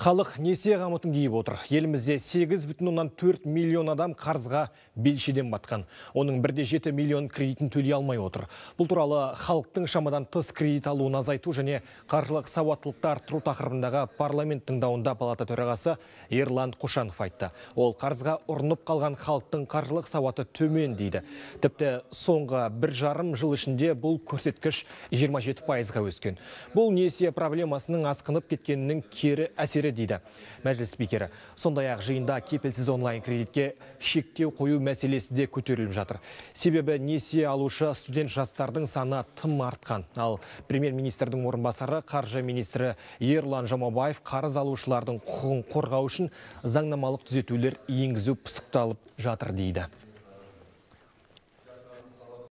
Халық несие қамытын киіп отыр. Елімізде 8,4 миллион адам қарзға белшеден батқан. Оның бірде жеті миллион кредитін төлей алмай отыр. Бұл туралы халықтың шамадан тыс кредит алуын азайту және қаржылық сауаттылықты арттыру тақырыбындағы парламент тыңдауында палата төрағасы Ерлан Қошанов айтты. Ол қарзға ұрынып қалған халықтың қаржылық сауаты төмен дейді. Тіпті соңғы бір жарым жыл ішінде бұл көрсеткіш 27 пайызға өскен. Бұл несие проблемасының асқынып кеткенінің кері әсері дейді мәжіліс спикері сондай ақ жиында кепілсіз онлайн кредитке шектеу қою мәселесі де көтеріліп жатыр себебі несие алушы студент жастардың саны тым артқан ал премьер министрдің орынбасары қаржы министрі ерлан жамабаев қарыз алушылардың құқығын қорғау үшін заңнамалық түзетулер енгізу пысықталып жатыр дейді